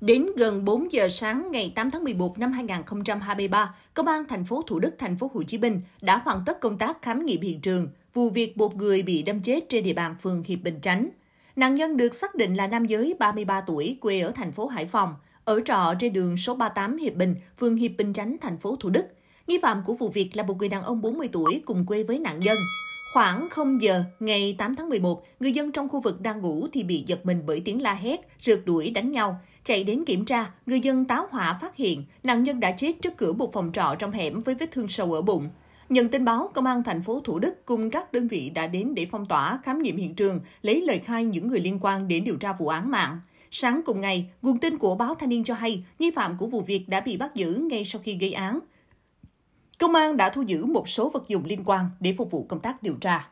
Đến gần 4 giờ sáng ngày 8 tháng 11 năm 2023, Công an thành phố Thủ Đức, thành phố Hồ Chí Minh đã hoàn tất công tác khám nghiệm hiện trường vụ việc một người bị đâm chết trên địa bàn phường Hiệp Bình Chánh. Nạn nhân được xác định là nam giới 33 tuổi, quê ở thành phố Hải Phòng, ở trọ trên đường số 38 Hiệp Bình, phường Hiệp Bình Chánh, thành phố Thủ Đức. Nghi phạm của vụ việc là một người đàn ông 40 tuổi cùng quê với nạn nhân. Khoảng 0 giờ ngày 8 tháng 11, người dân trong khu vực đang ngủ thì bị giật mình bởi tiếng la hét, rượt đuổi đánh nhau. Chạy đến kiểm tra, người dân táo hỏa phát hiện nạn nhân đã chết trước cửa một phòng trọ trong hẻm với vết thương sâu ở bụng. Nhận tin báo, công an thành phố Thủ Đức cùng các đơn vị đã đến để phong tỏa, khám nghiệm hiện trường, lấy lời khai những người liên quan đến điều tra vụ án mạng. Sáng cùng ngày, nguồn tin của báo Thanh niên cho hay nghi phạm của vụ việc đã bị bắt giữ ngay sau khi gây án. Công an đã thu giữ một số vật dụng liên quan để phục vụ công tác điều tra.